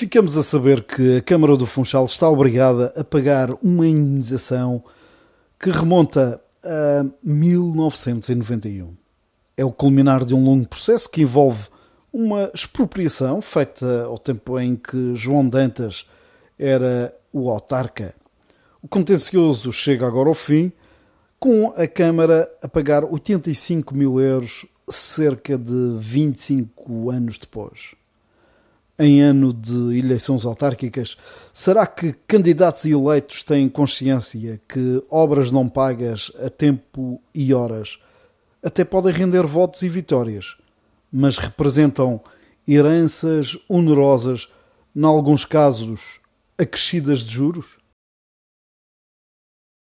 Ficamos a saber que a Câmara do Funchal está obrigada a pagar uma indenização que remonta a 1991. É o culminar de um longo processo que envolve uma expropriação feita ao tempo em que João Dantas era o autarca. O contencioso chega agora ao fim, com a Câmara a pagar 85 mil euros cerca de 25 anos depois em ano de eleições autárquicas. Será que candidatos e eleitos têm consciência que obras não pagas a tempo e horas até podem render votos e vitórias, mas representam heranças onerosas, em alguns casos acrescidas de juros?